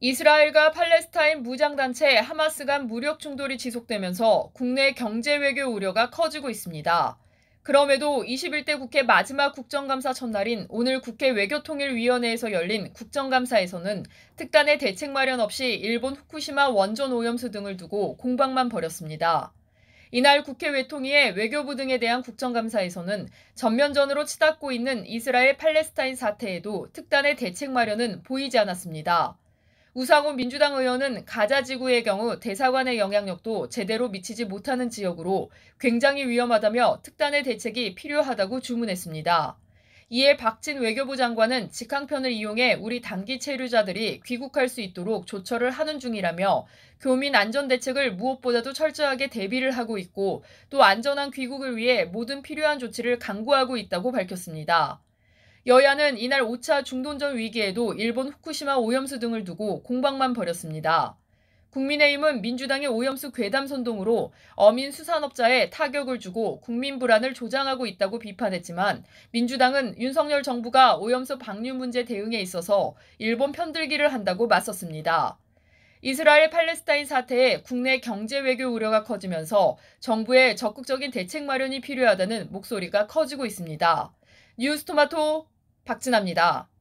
이스라엘과 팔레스타인 무장단체 하마스 간 무력 충돌이 지속되면서 국내 경제 외교 우려가 커지고 있습니다. 그럼에도 21대 국회 마지막 국정감사 첫날인 오늘 국회 외교통일위원회에서 열린 국정감사에서는 특단의 대책 마련 없이 일본 후쿠시마 원전 오염수 등을 두고 공방만 벌였습니다. 이날 국회 외통위의 외교부 등에 대한 국정감사에서는 전면전으로 치닫고 있는 이스라엘 팔레스타인 사태에도 특단의 대책 마련은 보이지 않았습니다. 우상호 민주당 의원은 가자 지구의 경우 대사관의 영향력도 제대로 미치지 못하는 지역으로 굉장히 위험하다며 특단의 대책이 필요하다고 주문했습니다. 이에 박진 외교부 장관은 직항편을 이용해 우리 단기 체류자들이 귀국할 수 있도록 조처를 하는 중이라며 교민 안전 대책을 무엇보다도 철저하게 대비를 하고 있고 또 안전한 귀국을 위해 모든 필요한 조치를 강구하고 있다고 밝혔습니다. 여야는 이날 5차 중동전 위기에도 일본 후쿠시마 오염수 등을 두고 공방만 벌였습니다. 국민의힘은 민주당의 오염수 괴담 선동으로 어민 수산업자에 타격을 주고 국민 불안을 조장하고 있다고 비판했지만 민주당은 윤석열 정부가 오염수 방류 문제 대응에 있어서 일본 편들기를 한다고 맞섰습니다. 이스라엘 팔레스타인 사태에 국내 경제 외교 우려가 커지면서 정부의 적극적인 대책 마련이 필요하다는 목소리가 커지고 있습니다. 뉴스토마토 박진아입니다.